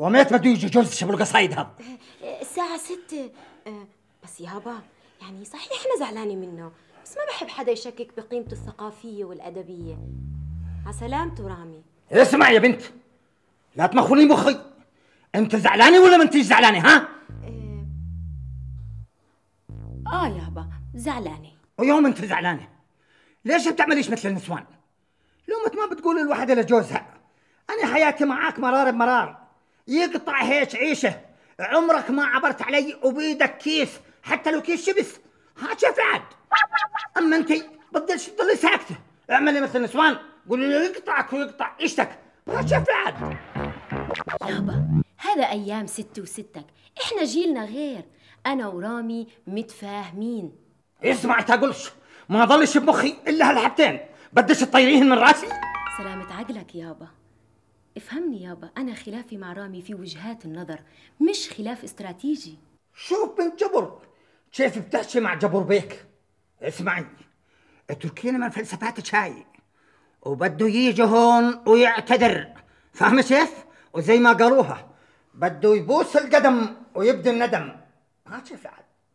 ومات ما يجي جوز القصايد هذا الساعة ستة أه، بس يابا يعني صحيح أنا زعلانة منه بس ما بحب حدا يشكك بقيمته الثقافية والأدبية عسلامته رامي اسمع يا بنت لا تمخوني مخي انت زعلانة ولا ما انتيش زعلانة ها؟ اه, آه يابا زعلانة ويوم انت زعلانة ليش بتعمليش مثل النسوان؟ لومت ما بتقول الوحدة لجوزها أنا حياتي معاك مرار بمرار يقطع هيك عيشه عمرك ما عبرت علي وبيدك كيس حتى لو كيس شبس ها شف عاد اما انت بتضلش تضلي ساكته اعملي مثل النسوان قولي له يقطعك ويقطع عيشتك ها شف عاد يابا هذا ايام ستي وستك احنا جيلنا غير انا ورامي متفاهمين اسمع تقولش ما ضلش بمخي الا هالحبتين بدش تطيريهن من راسي سلامة عقلك يابا افهمني يابا أنا خلافي مع رامي في وجهات النظر مش خلاف استراتيجي شوف بنت جبر كيف بتحكي مع جبر بيك اسمعي اتركينا من فلسفات شاي وبده يجي هون ويعتذر فاهمة كيف؟ وزي ما قالوها بده يبوس القدم ويبدي الندم ما كيف عاد